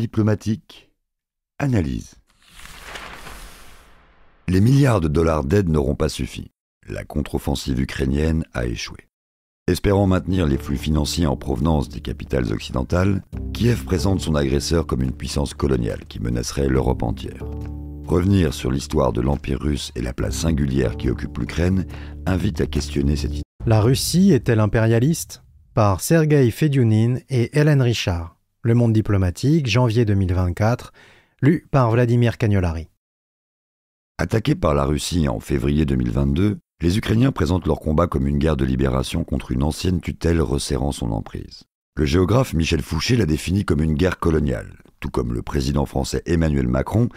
diplomatique, analyse. Les milliards de dollars d'aide n'auront pas suffi. La contre-offensive ukrainienne a échoué. Espérant maintenir les flux financiers en provenance des capitales occidentales, Kiev présente son agresseur comme une puissance coloniale qui menacerait l'Europe entière. Revenir sur l'histoire de l'Empire russe et la place singulière qui occupe l'Ukraine invite à questionner cette idée. La Russie est-elle impérialiste Par Sergei Fedunin et Hélène Richard. Le Monde diplomatique, janvier 2024, lu par Vladimir Cagnolari. Attaqués par la Russie en février 2022, les Ukrainiens présentent leur combat comme une guerre de libération contre une ancienne tutelle resserrant son emprise. Le géographe Michel Fouché la défini comme une guerre coloniale, tout comme le président français Emmanuel Macron,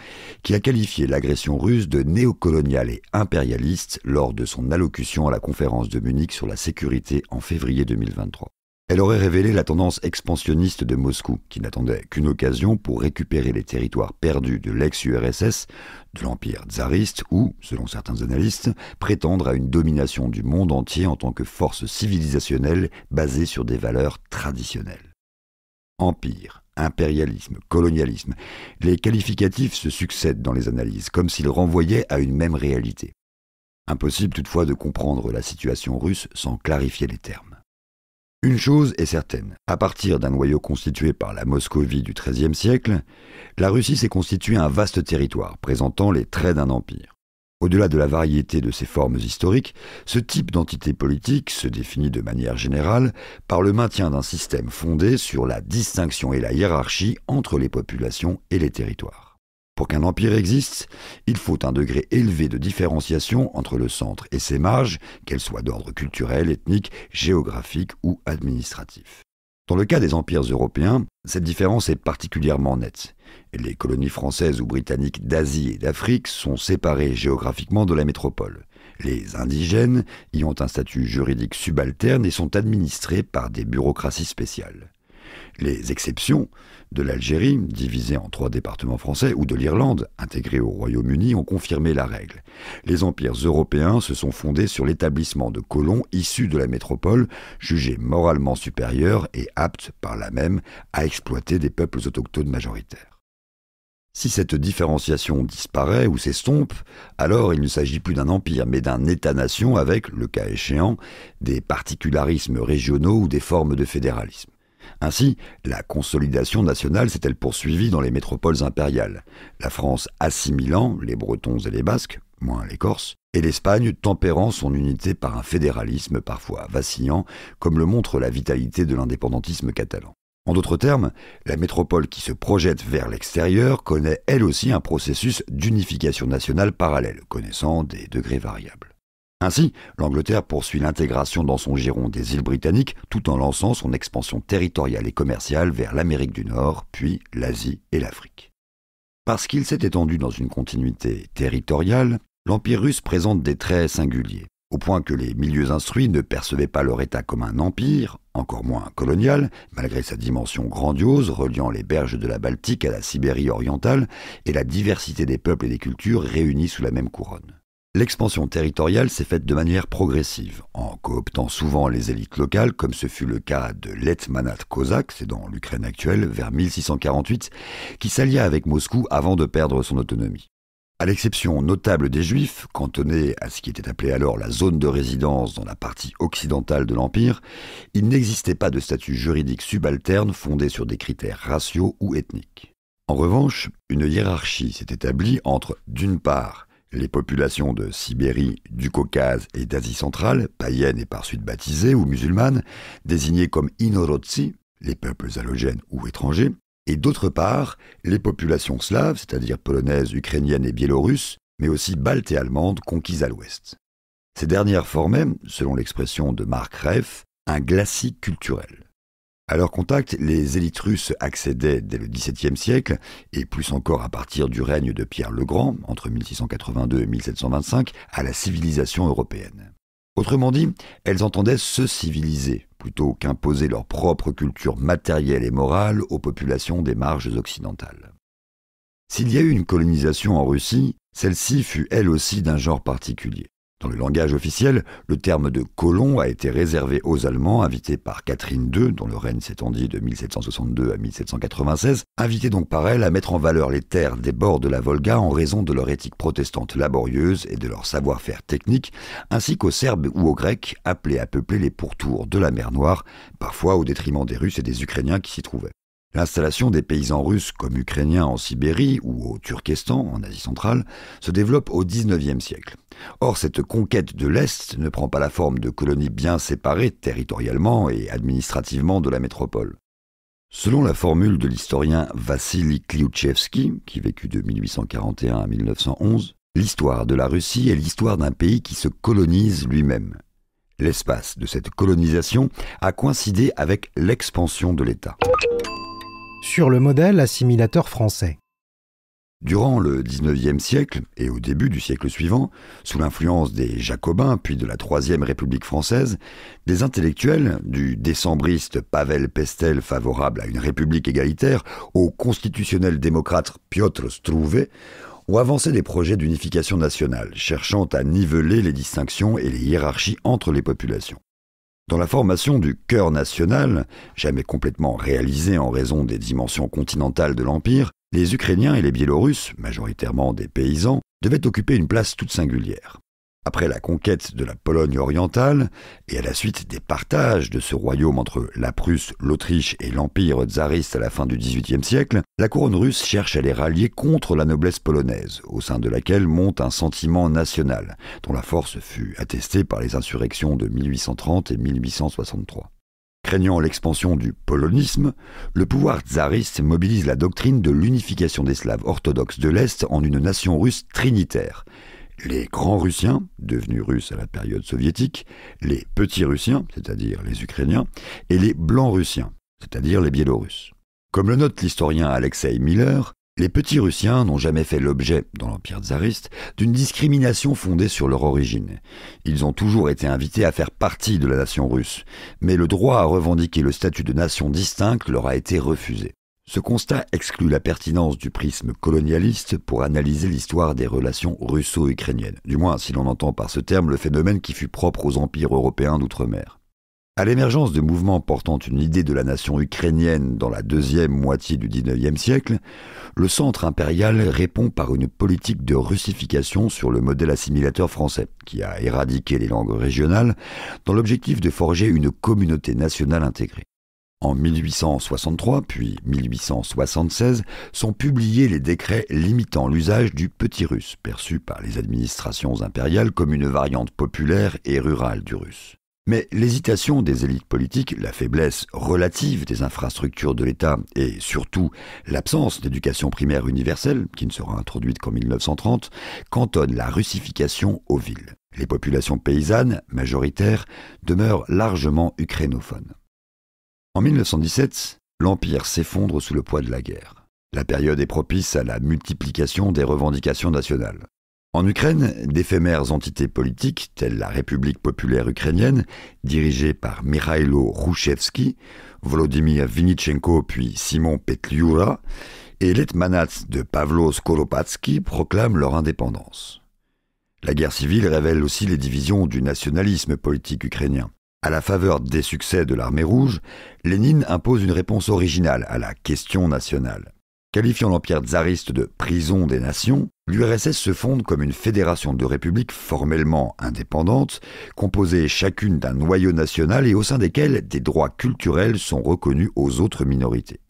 qui a qualifié l'agression russe de néocoloniale et impérialiste lors de son allocution à la conférence de Munich sur la sécurité en février 2023 elle aurait révélé la tendance expansionniste de Moscou, qui n'attendait qu'une occasion pour récupérer les territoires perdus de l'ex-URSS, de l'Empire tsariste, ou, selon certains analystes, prétendre à une domination du monde entier en tant que force civilisationnelle basée sur des valeurs traditionnelles. Empire, impérialisme, colonialisme, les qualificatifs se succèdent dans les analyses, comme s'ils renvoyaient à une même réalité. Impossible toutefois de comprendre la situation russe sans clarifier les termes. Une chose est certaine, à partir d'un noyau constitué par la Moscovie du XIIIe siècle, la Russie s'est constituée un vaste territoire présentant les traits d'un empire. Au-delà de la variété de ses formes historiques, ce type d'entité politique se définit de manière générale par le maintien d'un système fondé sur la distinction et la hiérarchie entre les populations et les territoires. Pour qu'un empire existe, il faut un degré élevé de différenciation entre le centre et ses marges, qu'elles soient d'ordre culturel, ethnique, géographique ou administratif. Dans le cas des empires européens, cette différence est particulièrement nette. Les colonies françaises ou britanniques d'Asie et d'Afrique sont séparées géographiquement de la métropole. Les indigènes y ont un statut juridique subalterne et sont administrés par des bureaucraties spéciales les exceptions de l'Algérie, divisée en trois départements français, ou de l'Irlande, intégrée au Royaume-Uni, ont confirmé la règle. Les empires européens se sont fondés sur l'établissement de colons issus de la métropole, jugés moralement supérieurs et aptes, par là même, à exploiter des peuples autochtones majoritaires. Si cette différenciation disparaît ou s'estompe, alors il ne s'agit plus d'un empire, mais d'un État-nation avec, le cas échéant, des particularismes régionaux ou des formes de fédéralisme. Ainsi, la consolidation nationale s'est-elle poursuivie dans les métropoles impériales, la France assimilant les Bretons et les Basques, moins les Corses, et l'Espagne tempérant son unité par un fédéralisme parfois vacillant, comme le montre la vitalité de l'indépendantisme catalan. En d'autres termes, la métropole qui se projette vers l'extérieur connaît elle aussi un processus d'unification nationale parallèle, connaissant des degrés variables. Ainsi, l'Angleterre poursuit l'intégration dans son giron des îles britanniques tout en lançant son expansion territoriale et commerciale vers l'Amérique du Nord, puis l'Asie et l'Afrique. Parce qu'il s'est étendu dans une continuité territoriale, l'Empire russe présente des traits singuliers, au point que les milieux instruits ne percevaient pas leur État comme un empire, encore moins colonial, malgré sa dimension grandiose reliant les berges de la Baltique à la Sibérie orientale et la diversité des peuples et des cultures réunies sous la même couronne. L'expansion territoriale s'est faite de manière progressive, en cooptant souvent les élites locales, comme ce fut le cas de l'Etmanat Kozak, c'est dans l'Ukraine actuelle, vers 1648, qui s'allia avec Moscou avant de perdre son autonomie. À l'exception notable des Juifs, cantonnés à ce qui était appelé alors la zone de résidence dans la partie occidentale de l'Empire, il n'existait pas de statut juridique subalterne fondé sur des critères raciaux ou ethniques. En revanche, une hiérarchie s'est établie entre, d'une part, les populations de Sibérie, du Caucase et d'Asie centrale, païennes et par suite baptisées ou musulmanes, désignées comme Inorotsi, les peuples allogènes ou étrangers, et d'autre part, les populations slaves, c'est-à-dire polonaises, ukrainiennes et biélorusses, mais aussi baltes et allemandes conquises à l'ouest. Ces dernières formaient, selon l'expression de Marc Reff, un glacis culturel. À leur contact, les élites russes accédaient dès le XVIIe siècle, et plus encore à partir du règne de Pierre le Grand, entre 1682 et 1725, à la civilisation européenne. Autrement dit, elles entendaient se civiliser, plutôt qu'imposer leur propre culture matérielle et morale aux populations des marges occidentales. S'il y a eu une colonisation en Russie, celle-ci fut elle aussi d'un genre particulier. Dans le langage officiel, le terme de colon a été réservé aux Allemands invités par Catherine II, dont le règne s'étendit de 1762 à 1796, invités donc par elle à mettre en valeur les terres des bords de la Volga en raison de leur éthique protestante laborieuse et de leur savoir-faire technique, ainsi qu'aux Serbes ou aux Grecs appelés à peupler les pourtours de la mer Noire, parfois au détriment des Russes et des Ukrainiens qui s'y trouvaient. L'installation des paysans russes comme ukrainiens en Sibérie ou au Turkestan en Asie centrale se développe au XIXe siècle. Or, cette conquête de l'Est ne prend pas la forme de colonies bien séparées territorialement et administrativement de la métropole. Selon la formule de l'historien Vassili Kliouchevski, qui vécut de 1841 à 1911, l'histoire de la Russie est l'histoire d'un pays qui se colonise lui-même. L'espace de cette colonisation a coïncidé avec l'expansion de l'État sur le modèle assimilateur français. Durant le XIXe siècle et au début du siècle suivant, sous l'influence des Jacobins puis de la Troisième République française, des intellectuels, du décembriste Pavel Pestel favorable à une république égalitaire au constitutionnel démocrate Piotr Struve, ont avancé des projets d'unification nationale, cherchant à niveler les distinctions et les hiérarchies entre les populations. Dans la formation du cœur national, jamais complètement réalisé en raison des dimensions continentales de l'Empire, les Ukrainiens et les Biélorusses, majoritairement des paysans, devaient occuper une place toute singulière. Après la conquête de la Pologne orientale et à la suite des partages de ce royaume entre la Prusse, l'Autriche et l'Empire tsariste à la fin du XVIIIe siècle, la couronne russe cherche à les rallier contre la noblesse polonaise, au sein de laquelle monte un sentiment national, dont la force fut attestée par les insurrections de 1830 et 1863. Craignant l'expansion du polonisme, le pouvoir tsariste mobilise la doctrine de l'unification des Slaves orthodoxes de l'Est en une nation russe trinitaire, les grands Russiens, devenus russes à la période soviétique, les petits Russiens, c'est-à-dire les Ukrainiens, et les blancs Russiens, c'est-à-dire les Biélorusses. Comme le note l'historien Alexei Miller, les petits Russiens n'ont jamais fait l'objet, dans l'Empire tsariste, d'une discrimination fondée sur leur origine. Ils ont toujours été invités à faire partie de la nation russe, mais le droit à revendiquer le statut de nation distincte leur a été refusé. Ce constat exclut la pertinence du prisme colonialiste pour analyser l'histoire des relations russo-ukrainiennes, du moins si l'on entend par ce terme le phénomène qui fut propre aux empires européens d'outre-mer. À l'émergence de mouvements portant une idée de la nation ukrainienne dans la deuxième moitié du XIXe siècle, le centre impérial répond par une politique de russification sur le modèle assimilateur français, qui a éradiqué les langues régionales, dans l'objectif de forger une communauté nationale intégrée. En 1863 puis 1876 sont publiés les décrets limitant l'usage du petit russe, perçu par les administrations impériales comme une variante populaire et rurale du russe. Mais l'hésitation des élites politiques, la faiblesse relative des infrastructures de l'État et surtout l'absence d'éducation primaire universelle, qui ne sera introduite qu'en 1930, cantonnent la russification aux villes. Les populations paysannes, majoritaires, demeurent largement ukrainophones. En 1917, l'Empire s'effondre sous le poids de la guerre. La période est propice à la multiplication des revendications nationales. En Ukraine, d'éphémères entités politiques, telles la République populaire ukrainienne, dirigée par Mikhailo Rouchevski, Volodymyr Vinichenko puis Simon Petliura, et l'Etmanat de Pavlo Skoropadsky proclament leur indépendance. La guerre civile révèle aussi les divisions du nationalisme politique ukrainien. À la faveur des succès de l'armée rouge, Lénine impose une réponse originale à la question nationale. Qualifiant l'empire tsariste de prison des nations, l'URSS se fonde comme une fédération de républiques formellement indépendantes, composées chacune d'un noyau national et au sein desquelles des droits culturels sont reconnus aux autres minorités.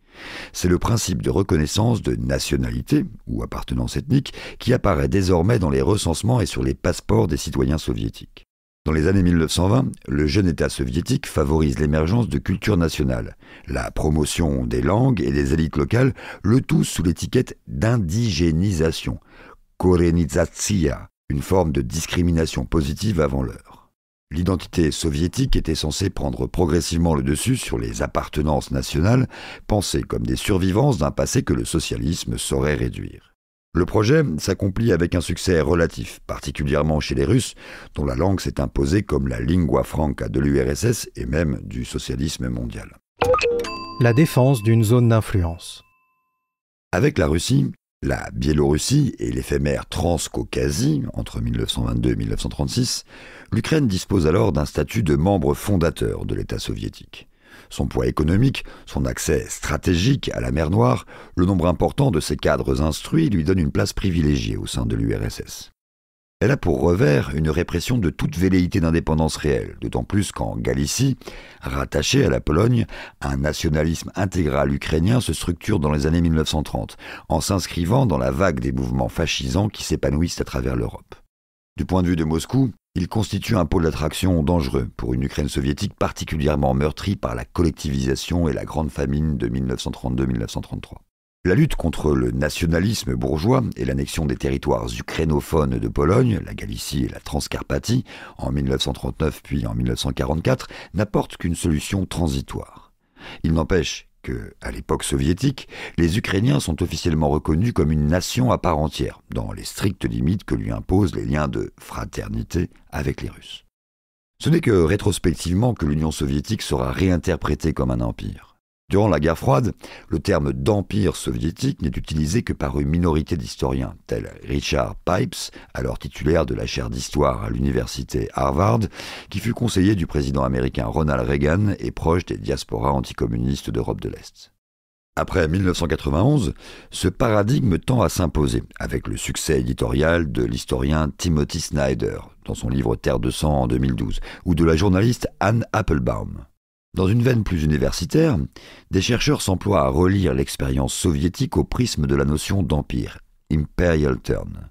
C'est le principe de reconnaissance de nationalité ou appartenance ethnique qui apparaît désormais dans les recensements et sur les passeports des citoyens soviétiques. Dans les années 1920, le jeune État soviétique favorise l'émergence de cultures nationales, la promotion des langues et des élites locales, le tout sous l'étiquette d'indigénisation, korenizatsiya », une forme de discrimination positive avant l'heure. L'identité soviétique était censée prendre progressivement le dessus sur les appartenances nationales, pensées comme des survivances d'un passé que le socialisme saurait réduire. Le projet s'accomplit avec un succès relatif, particulièrement chez les Russes, dont la langue s'est imposée comme la lingua franca de l'URSS et même du socialisme mondial. La défense d'une zone d'influence. Avec la Russie, la Biélorussie et l'éphémère Transcaucasie entre 1922 et 1936, l'Ukraine dispose alors d'un statut de membre fondateur de l'État soviétique son poids économique, son accès stratégique à la mer Noire, le nombre important de ses cadres instruits lui donne une place privilégiée au sein de l'URSS. Elle a pour revers une répression de toute velléité d'indépendance réelle, d'autant plus qu'en Galicie, rattachée à la Pologne, un nationalisme intégral ukrainien se structure dans les années 1930, en s'inscrivant dans la vague des mouvements fascisants qui s'épanouissent à travers l'Europe. Du point de vue de Moscou, il constitue un pôle d'attraction dangereux pour une Ukraine soviétique particulièrement meurtrie par la collectivisation et la grande famine de 1932-1933. La lutte contre le nationalisme bourgeois et l'annexion des territoires ukrainophones de Pologne, la Galicie et la Transcarpathie, en 1939 puis en 1944, n'apporte qu'une solution transitoire. Il n'empêche que, à l'époque soviétique, les Ukrainiens sont officiellement reconnus comme une nation à part entière, dans les strictes limites que lui imposent les liens de fraternité avec les Russes. Ce n'est que rétrospectivement que l'Union soviétique sera réinterprétée comme un empire. Durant la guerre froide, le terme d'empire soviétique n'est utilisé que par une minorité d'historiens, tels Richard Pipes, alors titulaire de la chaire d'histoire à l'université Harvard, qui fut conseiller du président américain Ronald Reagan et proche des diasporas anticommunistes d'Europe de l'Est. Après 1991, ce paradigme tend à s'imposer, avec le succès éditorial de l'historien Timothy Snyder, dans son livre Terre de sang en 2012, ou de la journaliste Anne Applebaum. Dans une veine plus universitaire, des chercheurs s'emploient à relire l'expérience soviétique au prisme de la notion d'empire, Imperial Turn.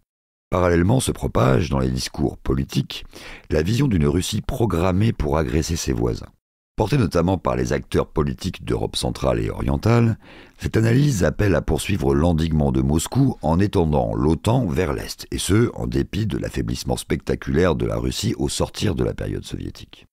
Parallèlement se propage dans les discours politiques la vision d'une Russie programmée pour agresser ses voisins. Portée notamment par les acteurs politiques d'Europe centrale et orientale, cette analyse appelle à poursuivre l'endiguement de Moscou en étendant l'OTAN vers l'Est, et ce, en dépit de l'affaiblissement spectaculaire de la Russie au sortir de la période soviétique.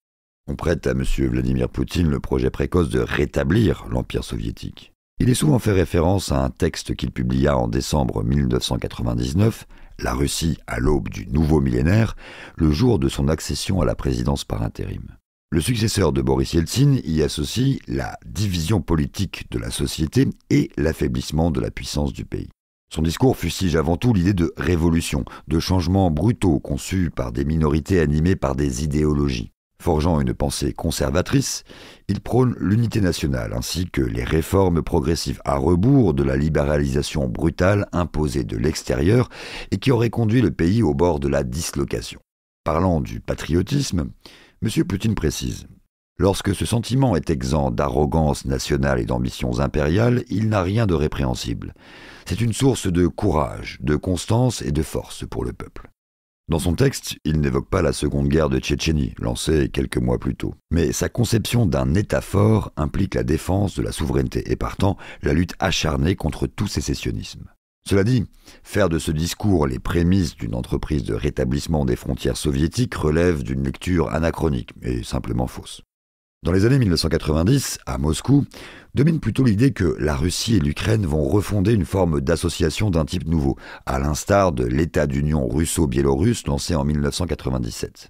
On prête à M. Vladimir Poutine le projet précoce de rétablir l'Empire soviétique. Il est souvent fait référence à un texte qu'il publia en décembre 1999, La Russie à l'aube du nouveau millénaire, le jour de son accession à la présidence par intérim. Le successeur de Boris Yeltsin y associe la division politique de la société et l'affaiblissement de la puissance du pays. Son discours fustige avant tout l'idée de révolution, de changements brutaux conçus par des minorités animées par des idéologies. Forgeant une pensée conservatrice, il prône l'unité nationale ainsi que les réformes progressives à rebours de la libéralisation brutale imposée de l'extérieur et qui aurait conduit le pays au bord de la dislocation. Parlant du patriotisme, M. Poutine précise Lorsque ce sentiment est exempt d'arrogance nationale et d'ambitions impériales, il n'a rien de répréhensible. C'est une source de courage, de constance et de force pour le peuple. Dans son texte, il n'évoque pas la seconde guerre de Tchétchénie, lancée quelques mois plus tôt. Mais sa conception d'un État fort implique la défense de la souveraineté et partant la lutte acharnée contre tout sécessionnisme. Cela dit, faire de ce discours les prémices d'une entreprise de rétablissement des frontières soviétiques relève d'une lecture anachronique et simplement fausse. Dans les années 1990, à Moscou, domine plutôt l'idée que la Russie et l'Ukraine vont refonder une forme d'association d'un type nouveau, à l'instar de l'État d'union russo-biélorusse lancé en 1997.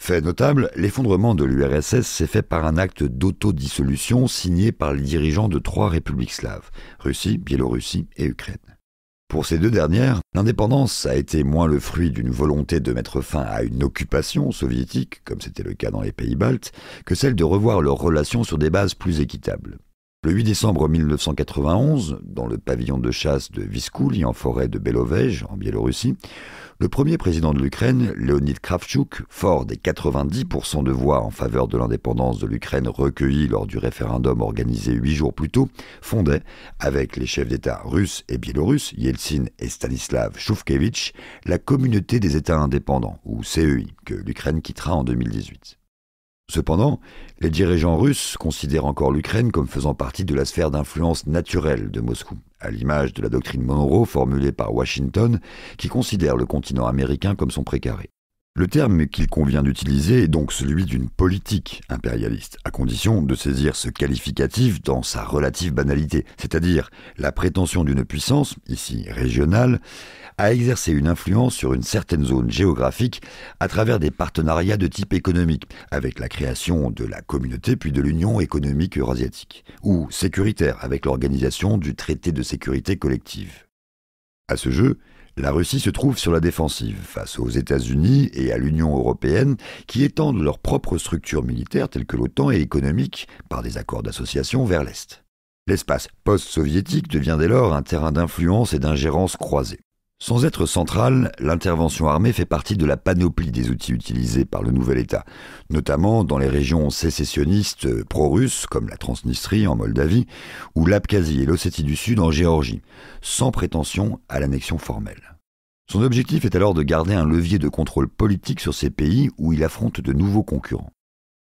Fait notable, l'effondrement de l'URSS s'est fait par un acte d'autodissolution signé par les dirigeants de trois républiques slaves, Russie, Biélorussie et Ukraine. Pour ces deux dernières, l'indépendance a été moins le fruit d'une volonté de mettre fin à une occupation soviétique, comme c'était le cas dans les pays baltes, que celle de revoir leurs relations sur des bases plus équitables. Le 8 décembre 1991, dans le pavillon de chasse de Viskouli en forêt de Belovej, en Biélorussie, le premier président de l'Ukraine, Leonid Kravchuk, fort des 90% de voix en faveur de l'indépendance de l'Ukraine recueillie lors du référendum organisé huit jours plus tôt, fondait, avec les chefs d'État russes et biélorusses, Yeltsin et Stanislav Choufkevitch, la Communauté des États indépendants, ou CEI, que l'Ukraine quittera en 2018. Cependant, les dirigeants russes considèrent encore l'Ukraine comme faisant partie de la sphère d'influence naturelle de Moscou, à l'image de la doctrine Monroe formulée par Washington, qui considère le continent américain comme son précaré. Le terme qu'il convient d'utiliser est donc celui d'une politique impérialiste, à condition de saisir ce qualificatif dans sa relative banalité, c'est-à-dire la prétention d'une puissance, ici régionale, à exercer une influence sur une certaine zone géographique à travers des partenariats de type économique, avec la création de la communauté puis de l'Union économique eurasiatique, ou sécuritaire, avec l'organisation du traité de sécurité collective. À ce jeu, la Russie se trouve sur la défensive face aux États-Unis et à l'Union européenne qui étendent leurs propres structures militaires telles que l'OTAN et économiques par des accords d'association vers l'Est. L'espace post-soviétique devient dès lors un terrain d'influence et d'ingérence croisée. Sans être centrale, l'intervention armée fait partie de la panoplie des outils utilisés par le nouvel État, notamment dans les régions sécessionnistes euh, pro-russes, comme la Transnistrie en Moldavie, ou l'Abkhazie et l'Ossétie du Sud en Géorgie, sans prétention à l'annexion formelle. Son objectif est alors de garder un levier de contrôle politique sur ces pays où il affronte de nouveaux concurrents.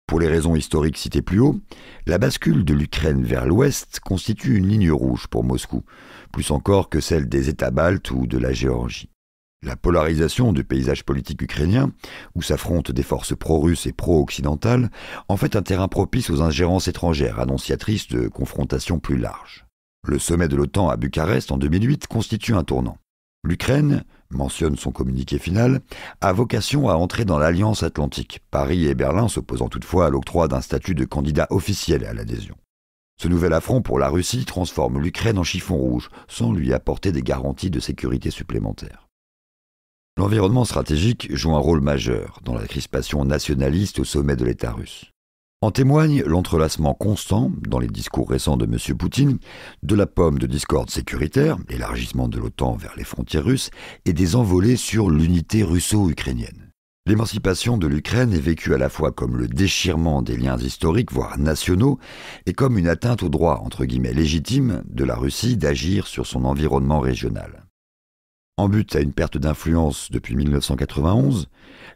Pour les raisons historiques citées plus haut, la bascule de l'Ukraine vers l'ouest constitue une ligne rouge pour Moscou, plus encore que celle des États baltes ou de la Géorgie. La polarisation du paysage politique ukrainien, où s'affrontent des forces pro-russes et pro-occidentales, en fait un terrain propice aux ingérences étrangères, annonciatrices de confrontations plus larges. Le sommet de l'OTAN à Bucarest en 2008 constitue un tournant. L'Ukraine, mentionne son communiqué final, a vocation à entrer dans l'Alliance atlantique, Paris et Berlin s'opposant toutefois à l'octroi d'un statut de candidat officiel à l'adhésion. Ce nouvel affront pour la Russie transforme l'Ukraine en chiffon rouge, sans lui apporter des garanties de sécurité supplémentaires. L'environnement stratégique joue un rôle majeur dans la crispation nationaliste au sommet de l'État russe. En témoigne l'entrelacement constant, dans les discours récents de M. Poutine, de la pomme de discorde sécuritaire, l'élargissement de l'OTAN vers les frontières russes, et des envolées sur l'unité russo-ukrainienne. L'émancipation de l'Ukraine est vécue à la fois comme le déchirement des liens historiques, voire nationaux, et comme une atteinte au droit, entre guillemets, légitime de la Russie d'agir sur son environnement régional. En but à une perte d'influence depuis 1991,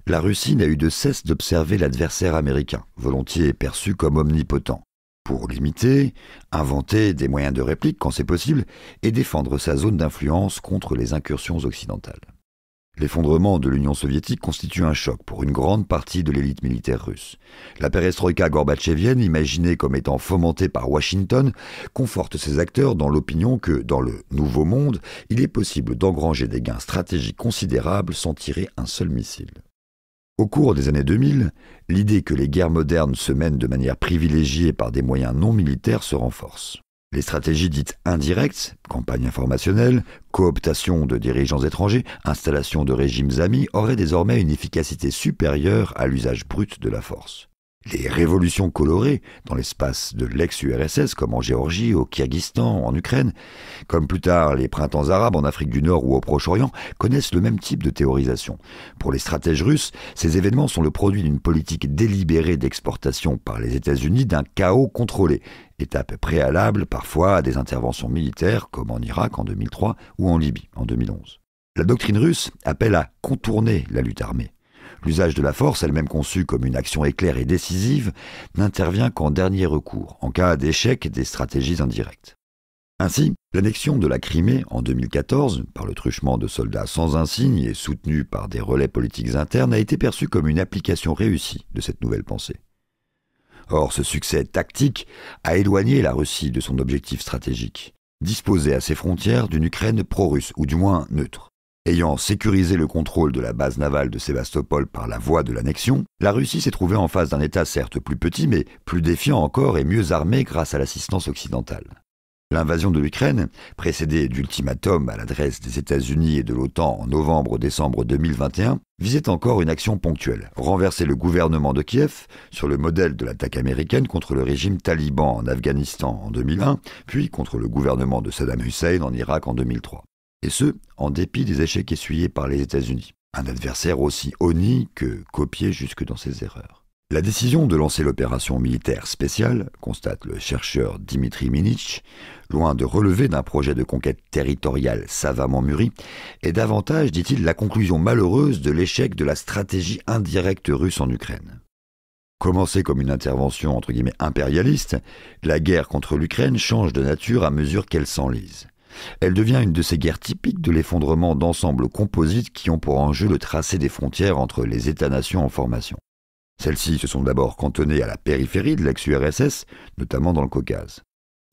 la Russie n'a eu de cesse d'observer l'adversaire américain, volontiers perçu comme omnipotent, pour l'imiter, inventer des moyens de réplique quand c'est possible, et défendre sa zone d'influence contre les incursions occidentales. L'effondrement de l'Union soviétique constitue un choc pour une grande partie de l'élite militaire russe. La perestroïka gorbatchevienne, imaginée comme étant fomentée par Washington, conforte ses acteurs dans l'opinion que, dans le Nouveau Monde, il est possible d'engranger des gains stratégiques considérables sans tirer un seul missile. Au cours des années 2000, l'idée que les guerres modernes se mènent de manière privilégiée par des moyens non militaires se renforce. Les stratégies dites indirectes, campagne informationnelle, cooptation de dirigeants étrangers, installation de régimes amis, auraient désormais une efficacité supérieure à l'usage brut de la force. Les révolutions colorées dans l'espace de l'ex-URSS, comme en Géorgie, au Kyrgyzstan, en Ukraine, comme plus tard les printemps arabes en Afrique du Nord ou au Proche-Orient, connaissent le même type de théorisation. Pour les stratèges russes, ces événements sont le produit d'une politique délibérée d'exportation par les États-Unis d'un chaos contrôlé, étape préalable parfois à des interventions militaires comme en Irak en 2003 ou en Libye en 2011. La doctrine russe appelle à contourner la lutte armée L'usage de la force, elle-même conçue comme une action éclair et décisive, n'intervient qu'en dernier recours, en cas d'échec des stratégies indirectes. Ainsi, l'annexion de la Crimée en 2014, par le truchement de soldats sans insigne et soutenue par des relais politiques internes, a été perçue comme une application réussie de cette nouvelle pensée. Or, ce succès tactique a éloigné la Russie de son objectif stratégique, disposer à ses frontières d'une Ukraine pro-russe, ou du moins neutre. Ayant sécurisé le contrôle de la base navale de Sébastopol par la voie de l'annexion, la Russie s'est trouvée en face d'un État certes plus petit mais plus défiant encore et mieux armé grâce à l'assistance occidentale. L'invasion de l'Ukraine, précédée d'ultimatum à l'adresse des États-Unis et de l'OTAN en novembre-décembre 2021, visait encore une action ponctuelle, renverser le gouvernement de Kiev sur le modèle de l'attaque américaine contre le régime taliban en Afghanistan en 2001, puis contre le gouvernement de Saddam Hussein en Irak en 2003 et ce, en dépit des échecs essuyés par les États-Unis, un adversaire aussi honni que copié jusque dans ses erreurs. La décision de lancer l'opération militaire spéciale, constate le chercheur Dimitri Minich, loin de relever d'un projet de conquête territoriale savamment mûri, est davantage, dit-il, la conclusion malheureuse de l'échec de la stratégie indirecte russe en Ukraine. Commencée comme une intervention entre guillemets impérialiste, la guerre contre l'Ukraine change de nature à mesure qu'elle s'enlise. Elle devient une de ces guerres typiques de l'effondrement d'ensembles composites qui ont pour enjeu le tracé des frontières entre les États-nations en formation. Celles-ci se sont d'abord cantonnées à la périphérie de l'ex-URSS, notamment dans le Caucase.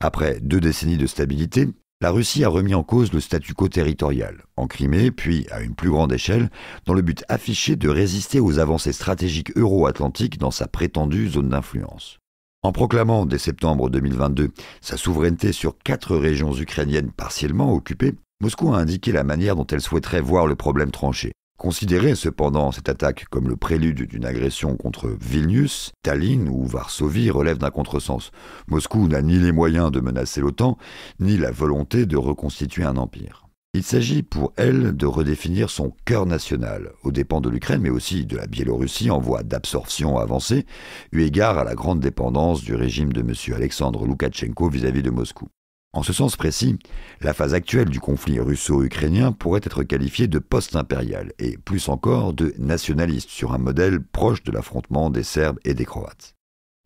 Après deux décennies de stabilité, la Russie a remis en cause le statu quo territorial, en Crimée, puis à une plus grande échelle, dans le but affiché de résister aux avancées stratégiques euro-atlantiques dans sa prétendue zone d'influence. En proclamant dès septembre 2022 sa souveraineté sur quatre régions ukrainiennes partiellement occupées, Moscou a indiqué la manière dont elle souhaiterait voir le problème tranché. Considérer cependant cette attaque comme le prélude d'une agression contre Vilnius, Tallinn ou Varsovie relève d'un contresens. Moscou n'a ni les moyens de menacer l'OTAN, ni la volonté de reconstituer un empire. Il s'agit pour elle de redéfinir son cœur national, aux dépens de l'Ukraine, mais aussi de la Biélorussie en voie d'absorption avancée, eu égard à la grande dépendance du régime de M. Alexandre Loukachenko vis-à-vis de Moscou. En ce sens précis, la phase actuelle du conflit russo-ukrainien pourrait être qualifiée de post-impériale et plus encore de nationaliste sur un modèle proche de l'affrontement des Serbes et des Croates.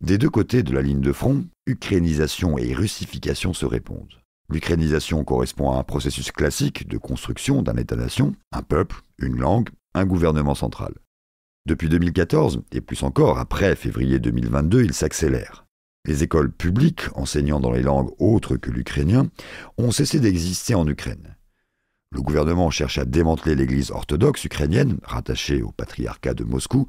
Des deux côtés de la ligne de front, ukrainisation et russification se répondent. L'ukrainisation correspond à un processus classique de construction d'un État-nation, un peuple, une langue, un gouvernement central. Depuis 2014, et plus encore après février 2022, il s'accélère. Les écoles publiques enseignant dans les langues autres que l'ukrainien ont cessé d'exister en Ukraine. Le gouvernement cherche à démanteler l'église orthodoxe ukrainienne, rattachée au patriarcat de Moscou,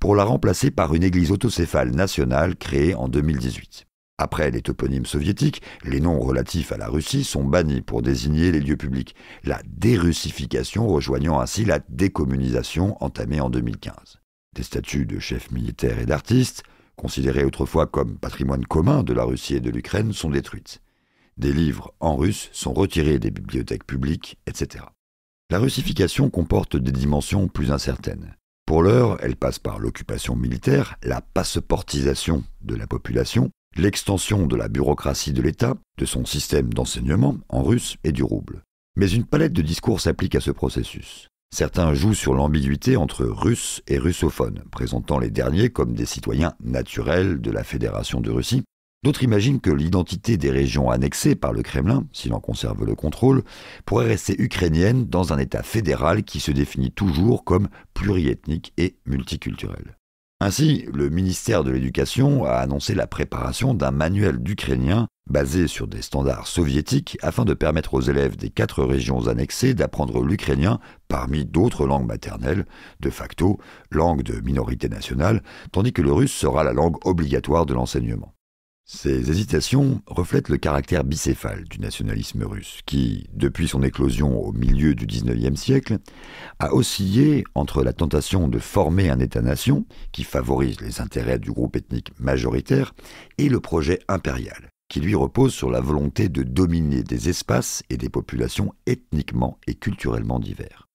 pour la remplacer par une église autocéphale nationale créée en 2018. Après les toponymes soviétiques, les noms relatifs à la Russie sont bannis pour désigner les lieux publics, la dérussification rejoignant ainsi la décommunisation entamée en 2015. Des statues de chefs militaires et d'artistes, considérées autrefois comme patrimoine commun de la Russie et de l'Ukraine, sont détruites. Des livres en russe sont retirés des bibliothèques publiques, etc. La russification comporte des dimensions plus incertaines. Pour l'heure, elle passe par l'occupation militaire, la passeportisation de la population, l'extension de la bureaucratie de l'État, de son système d'enseignement en russe et du rouble. Mais une palette de discours s'applique à ce processus. Certains jouent sur l'ambiguïté entre russes et russophones, présentant les derniers comme des citoyens naturels de la Fédération de Russie. D'autres imaginent que l'identité des régions annexées par le Kremlin, s'il en conserve le contrôle, pourrait rester ukrainienne dans un État fédéral qui se définit toujours comme pluriethnique et multiculturel. Ainsi, le ministère de l'Éducation a annoncé la préparation d'un manuel d'ukrainien basé sur des standards soviétiques afin de permettre aux élèves des quatre régions annexées d'apprendre l'ukrainien parmi d'autres langues maternelles, de facto langue de minorité nationale, tandis que le russe sera la langue obligatoire de l'enseignement. Ces hésitations reflètent le caractère bicéphale du nationalisme russe, qui, depuis son éclosion au milieu du XIXe siècle, a oscillé entre la tentation de former un État-nation, qui favorise les intérêts du groupe ethnique majoritaire, et le projet impérial, qui lui repose sur la volonté de dominer des espaces et des populations ethniquement et culturellement divers.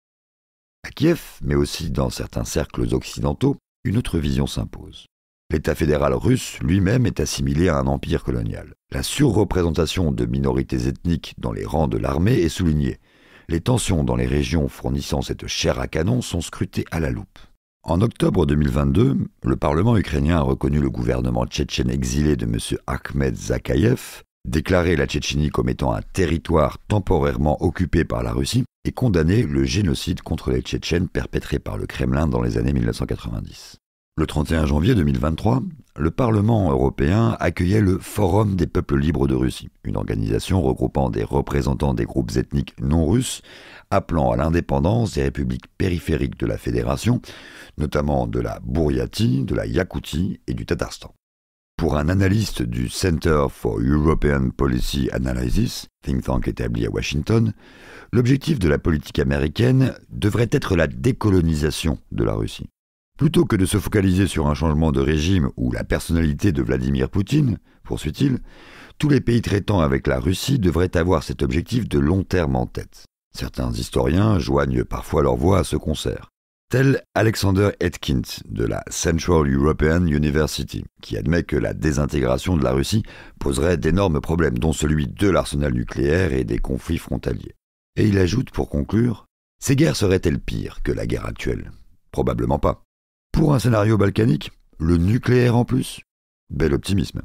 À Kiev, mais aussi dans certains cercles occidentaux, une autre vision s'impose L'État fédéral russe lui-même est assimilé à un empire colonial. La surreprésentation de minorités ethniques dans les rangs de l'armée est soulignée. Les tensions dans les régions fournissant cette chair à canon sont scrutées à la loupe. En octobre 2022, le Parlement ukrainien a reconnu le gouvernement tchétchène exilé de M. Ahmed Zakayev, déclaré la Tchétchénie comme étant un territoire temporairement occupé par la Russie et condamné le génocide contre les Tchétchènes perpétré par le Kremlin dans les années 1990. Le 31 janvier 2023, le Parlement européen accueillait le Forum des peuples libres de Russie, une organisation regroupant des représentants des groupes ethniques non russes, appelant à l'indépendance des républiques périphériques de la Fédération, notamment de la Bouriatie, de la Yakoutie et du Tatarstan. Pour un analyste du Center for European Policy Analysis, think tank établi à Washington, l'objectif de la politique américaine devrait être la décolonisation de la Russie. Plutôt que de se focaliser sur un changement de régime ou la personnalité de Vladimir Poutine, poursuit-il, tous les pays traitant avec la Russie devraient avoir cet objectif de long terme en tête. Certains historiens joignent parfois leur voix à ce concert, tel Alexander Etkind de la Central European University, qui admet que la désintégration de la Russie poserait d'énormes problèmes, dont celui de l'arsenal nucléaire et des conflits frontaliers. Et il ajoute pour conclure, ces guerres seraient-elles pires que la guerre actuelle Probablement pas. Pour un scénario balkanique, le nucléaire en plus, bel optimisme.